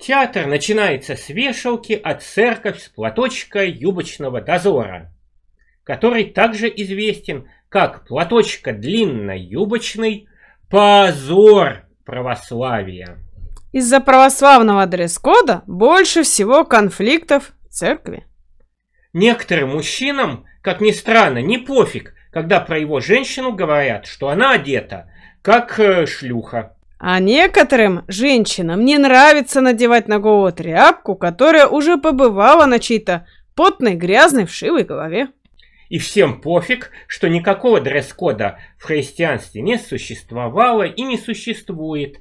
Театр начинается с вешалки, от церковь с платочка юбочного дозора, который также известен как платочка длинно-юбочный «Позор православия». Из-за православного дресс-кода больше всего конфликтов в церкви. Некоторым мужчинам, как ни странно, не пофиг, когда про его женщину говорят, что она одета, как э, шлюха. А некоторым женщинам не нравится надевать на голову тряпку, которая уже побывала на чьей-то потной, грязной, вшивой голове. И всем пофиг, что никакого дресс-кода в христианстве не существовало и не существует,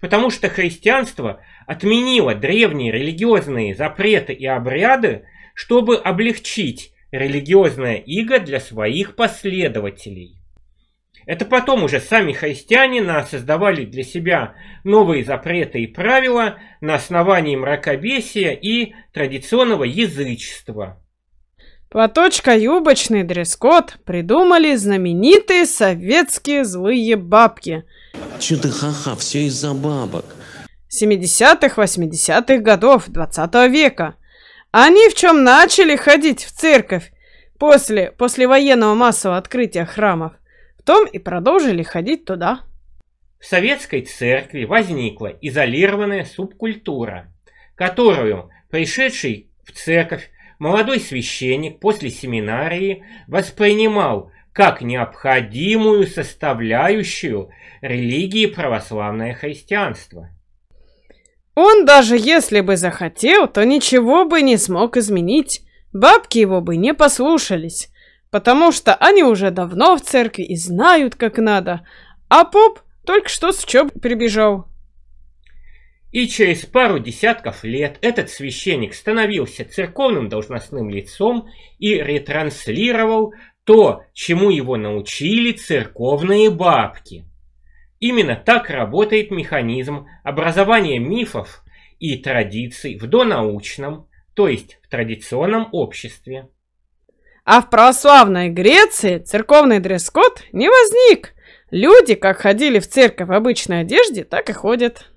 потому что христианство отменило древние религиозные запреты и обряды, чтобы облегчить религиозное иго для своих последователей. Это потом уже сами христиане создавали для себя новые запреты и правила на основании мракобесия и традиционного язычества. Платочка юбочный дресс-код придумали знаменитые советские злые бабки. Чё ты ха-ха, все из-за бабок. 70-х, 80-х годов 20 -го века. Они в чем начали ходить в церковь после после военного массового открытия храмов. Том и продолжили ходить туда. В советской церкви возникла изолированная субкультура, которую пришедший в церковь молодой священник после семинарии воспринимал как необходимую составляющую религии православное христианство. Он даже если бы захотел, то ничего бы не смог изменить. Бабки его бы не послушались потому что они уже давно в церкви и знают, как надо, а поп только что с учеб прибежал. И через пару десятков лет этот священник становился церковным должностным лицом и ретранслировал то, чему его научили церковные бабки. Именно так работает механизм образования мифов и традиций в донаучном, то есть в традиционном обществе. А в православной Греции церковный дресс-код не возник. Люди как ходили в церковь в обычной одежде, так и ходят.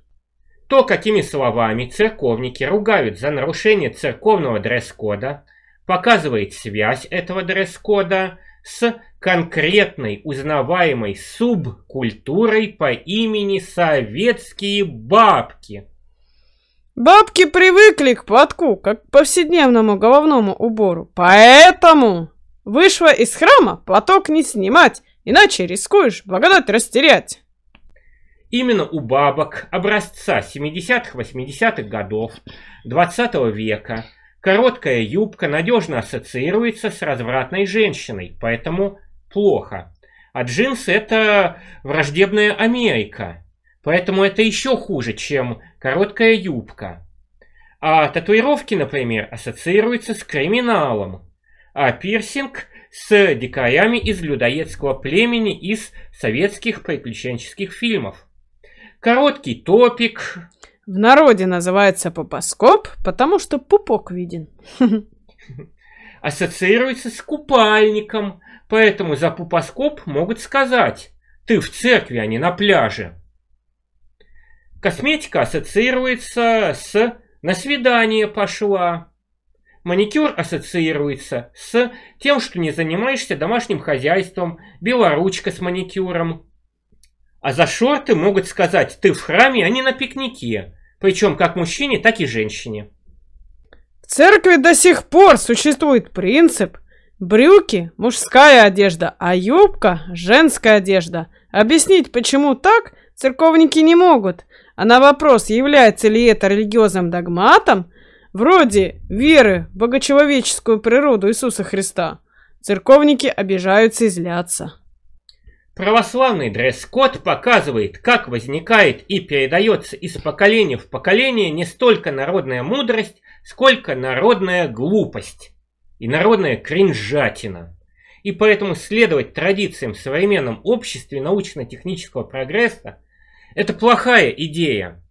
То, какими словами церковники ругают за нарушение церковного дресс-кода, показывает связь этого дресс-кода с конкретной узнаваемой субкультурой по имени «Советские бабки». Бабки привыкли к платку, как к повседневному головному убору. Поэтому вышла из храма, платок не снимать, иначе рискуешь благодать растерять. Именно у бабок образца 70-80-х годов 20 -го века короткая юбка надежно ассоциируется с развратной женщиной, поэтому плохо. А джинсы это враждебная Америка. Поэтому это еще хуже, чем короткая юбка. А татуировки, например, ассоциируются с криминалом, а пирсинг с дикарями из людоедского племени из советских приключенческих фильмов. Короткий топик. В народе называется попоскоп, потому что пупок виден. Ассоциируется с купальником, поэтому за пупоскоп могут сказать «ты в церкви, а не на пляже». Косметика ассоциируется с «на свидание пошла». Маникюр ассоциируется с тем, что не занимаешься домашним хозяйством, белоручка с маникюром. А за шорты могут сказать «ты в храме, а не на пикнике», причем как мужчине, так и женщине. В церкви до сих пор существует принцип «брюки – мужская одежда, а юбка – женская одежда». Объяснить, почему так, церковники не могут, а на вопрос, является ли это религиозным догматом, вроде веры в богочеловеческую природу Иисуса Христа, церковники обижаются и злятся. Православный дресс-код показывает, как возникает и передается из поколения в поколение не столько народная мудрость, сколько народная глупость и народная кринжатина. И поэтому следовать традициям в современном обществе научно-технического прогресса это плохая идея.